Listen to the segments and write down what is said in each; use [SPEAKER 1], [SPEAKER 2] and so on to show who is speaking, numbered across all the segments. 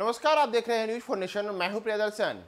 [SPEAKER 1] नमस्कार आप देख रहे हैं न्यूज फॉर नेशन मैं हूं प्रियदर्शन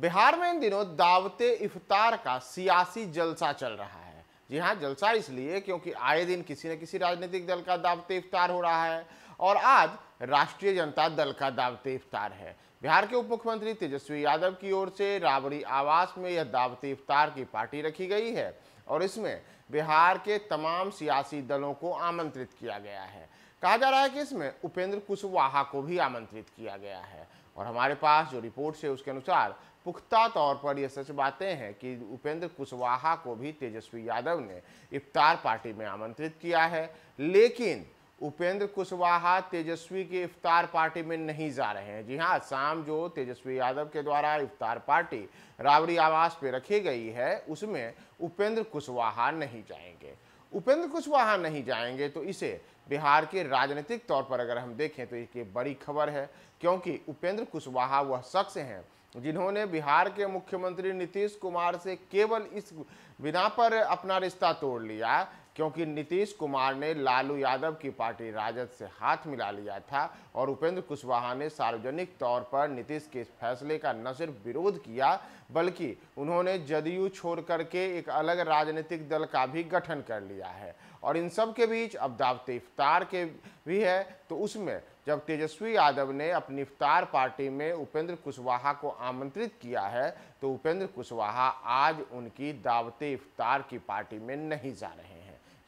[SPEAKER 1] बिहार में इन दिनों दावते इफ्तार का सियासी जलसा चल रहा है जी हाँ जलसा इसलिए क्योंकि आए दिन किसी न किसी राजनीतिक दल का दावते इफ्तार हो रहा है और आज राष्ट्रीय जनता दल का दावते इफ्तार है बिहार के उप मुख्यमंत्री तेजस्वी यादव की ओर से राबड़ी आवास में यह दावते इफ्तार की पार्टी रखी गई है और इसमें बिहार के तमाम सियासी दलों को आमंत्रित किया गया है कहा जा रहा है कि इसमें उपेंद्र कुशवाहा को भी आमंत्रित किया गया है और हमारे पास जो रिपोर्ट है उसके अनुसार पुख्ता तौर पर यह सच बातें हैं कि उपेंद्र कुशवाहा को भी तेजस्वी यादव ने इफ्तार पार्टी में आमंत्रित किया है लेकिन उपेंद्र कुशवाहा तेजस्वी की इफ्तार पार्टी में नहीं जा रहे हैं जी हाँ शाम जो तेजस्वी यादव के द्वारा इफ्तार पार्टी रावड़ी आवास पर रखी गई है उसमें उपेंद्र कुशवाहा नहीं जाएंगे उपेंद्र कुशवाहा नहीं जाएंगे तो इसे बिहार के राजनीतिक तौर पर अगर हम देखें तो एक बड़ी खबर है क्योंकि उपेंद्र कुशवाहा वह शख्स हैं जिन्होंने बिहार के मुख्यमंत्री नीतीश कुमार से केवल इस बिना पर अपना रिश्ता तोड़ लिया क्योंकि नीतीश कुमार ने लालू यादव की पार्टी राजद से हाथ मिला लिया था और उपेंद्र कुशवाहा ने सार्वजनिक तौर पर नीतीश के इस फैसले का न सिर्फ विरोध किया बल्कि उन्होंने जदयू छोड़ करके एक अलग राजनीतिक दल का भी गठन कर लिया है और इन सब के बीच अब दावत इफ्तार के भी है तो उसमें जब तेजस्वी यादव ने अपनी इफ्तार पार्टी में उपेंद्र कुशवाहा को आमंत्रित किया है तो उपेंद्र कुशवाहा आज उनकी दावत इफ्तार की पार्टी में नहीं जा रहे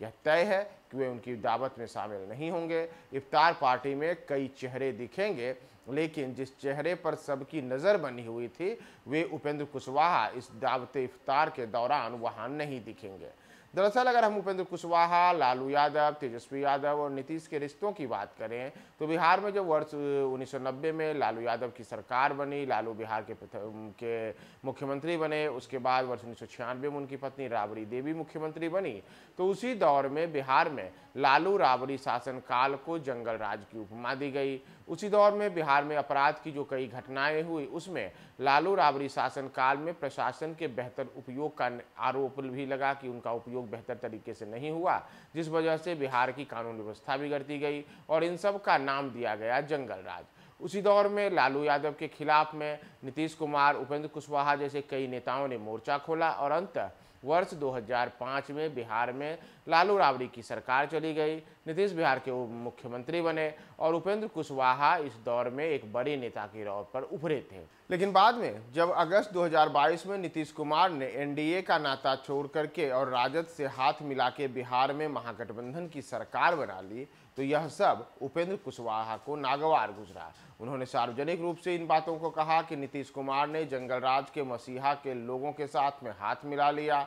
[SPEAKER 1] यह तय है कि वे उनकी दावत में शामिल नहीं होंगे इफ्तार पार्टी में कई चेहरे दिखेंगे लेकिन जिस चेहरे पर सबकी नज़र बनी हुई थी वे उपेंद्र कुशवाहा इस दावत इफ्तार के दौरान वहाँ नहीं दिखेंगे दरअसल अगर हम उपेंद्र कुशवाहा लालू यादव तेजस्वी यादव और नीतीश के रिश्तों की बात करें तो बिहार में जब वर्ष 1990 में लालू यादव की सरकार बनी लालू बिहार के के मुख्यमंत्री बने उसके बाद वर्ष उन्नीस में उनकी पत्नी राबड़ी देवी मुख्यमंत्री बनी तो उसी दौर में बिहार में लालू राबड़ी शासनकाल को जंगल राज की उपमा दी गई उसी दौर में बिहार में अपराध की जो कई घटनाएं हुई उसमें लालू राबड़ी शासनकाल में प्रशासन के बेहतर उपयोग का आरोप भी लगा कि उनका उपयोग सहयोग बेहतर तरीके से नहीं हुआ जिस वजह से बिहार की कानून व्यवस्था बिगड़ती गई और इन सब का नाम दिया गया जंगल राज उसी दौर में लालू यादव के खिलाफ में नीतीश कुमार उपेंद्र कुशवाहा जैसे कई नेताओं ने मोर्चा खोला और अंत वर्ष 2005 में बिहार में लालू राबड़ी की सरकार चली गई नीतीश बिहार के मुख्यमंत्री बने और उपेंद्र कुशवाहा इस दौर में एक बड़े नेता के रौब पर उभरे थे लेकिन बाद में जब अगस्त 2022 में नीतीश कुमार ने एनडीए का नाता छोड़ करके और राजद से हाथ मिला के बिहार में महागठबंधन की सरकार बना ली तो यह सब उपेंद्र कुशवाहा को नागवार गुजरा उन्होंने सार्वजनिक रूप से इन बातों को कहा कि नीतीश कुमार ने जंगलराज के मसीहा के लोगों के साथ में हाथ मिला लिया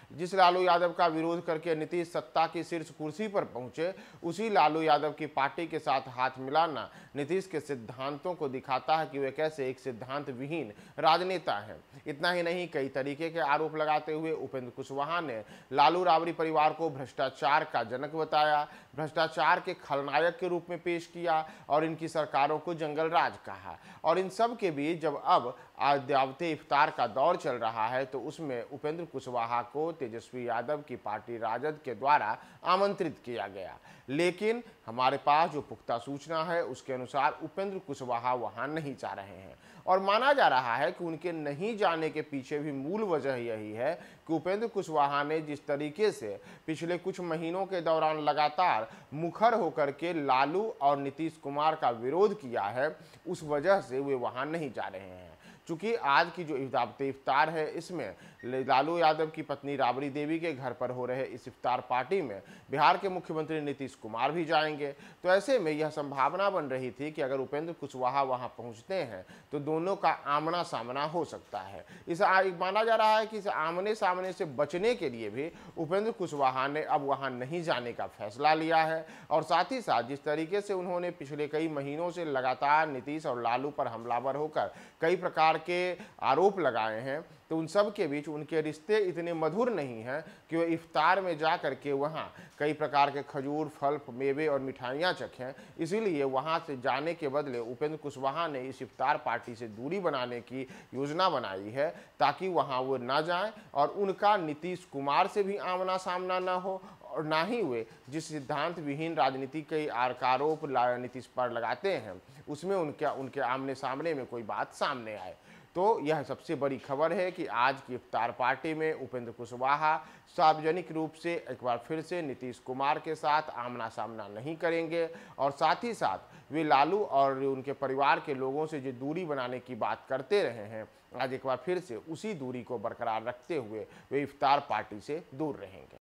[SPEAKER 1] जिस लालू यादव का विरोध करके नीतीश सत्ता की शीर्ष कुर्सी पर पहुंचे उसी लालू यादव की पार्टी के साथ हाथ मिलाना नीतीश के सिद्धांतों को दिखाता है कि वे कैसे एक सिद्धांत विहीन राजनेता हैं इतना ही नहीं कई तरीके के आरोप लगाते हुए उपेंद्र कुशवाहा ने लालू राबड़ी परिवार को भ्रष्टाचार का जनक बताया भ्रष्टाचार के खलनायक के रूप में पेश किया और इनकी सरकारों को जंगल राज कहा और इन सब के बीच जब अब आज इफ्तार का दौर चल रहा है तो उसमें उपेंद्र कुशवाहा को तेजस्वी यादव की पार्टी राजद के द्वारा आमंत्रित किया गया लेकिन हमारे पास जो पुख्ता सूचना है उसके अनुसार उपेंद्र कुशवाहा वहां नहीं जा रहे हैं और माना जा रहा है कि उनके नहीं जाने के पीछे भी मूल वजह यही है कि उपेंद्र कुशवाहा ने जिस तरीके से पिछले कुछ महीनों के दौरान लगातार मुखर होकर के लालू और नीतीश कुमार का विरोध किया है उस वजह से वे वहां नहीं जा रहे हैं चूँकि आज की जो इफ्ताबत इफ्तार है इसमें लालू यादव की पत्नी राबड़ी देवी के घर पर हो रहे इस इफ्तार पार्टी में बिहार के मुख्यमंत्री नीतीश कुमार भी जाएंगे तो ऐसे में यह संभावना बन रही थी कि अगर उपेंद्र कुशवाहा वहाँ पहुँचते हैं तो दोनों का आमना सामना हो सकता है इस माना जा रहा है कि इस आमने सामने से बचने के लिए भी उपेंद्र कुशवाहा ने अब वहाँ नहीं जाने का फैसला लिया है और साथ ही साथ जिस तरीके से उन्होंने पिछले कई महीनों से लगातार नीतीश और लालू पर हमलावर होकर कई प्रकार प्रकार के आरोप लगाए हैं तो उन सब के बीच उनके रिश्ते इतने मधुर नहीं हैं कि वह इफ्तार में जा कर के वहाँ कई प्रकार के खजूर फल मेवे और मिठाइयाँ चखें इसीलिए वहाँ से जाने के बदले उपेंद्र कुशवाहा ने इस इफ्तार पार्टी से दूरी बनाने की योजना बनाई है ताकि वहाँ वो ना जाएं और उनका नीतीश कुमार से भी आमना सामना ना हो और ना ही वे जिस सिद्धांत विहीन राजनीति के आरकारोप नीतीश पर लगाते हैं उसमें उनके उनके आमने सामने में कोई बात सामने आए तो यह सबसे बड़ी खबर है कि आज की इफ्तार पार्टी में उपेंद्र कुशवाहा सार्वजनिक रूप से एक बार फिर से नीतीश कुमार के साथ आमना सामना नहीं करेंगे और साथ ही साथ वे लालू और उनके परिवार के लोगों से जो दूरी बनाने की बात करते रहे हैं आज एक बार फिर से उसी दूरी को बरकरार रखते हुए वे इफ्तार पार्टी से दूर रहेंगे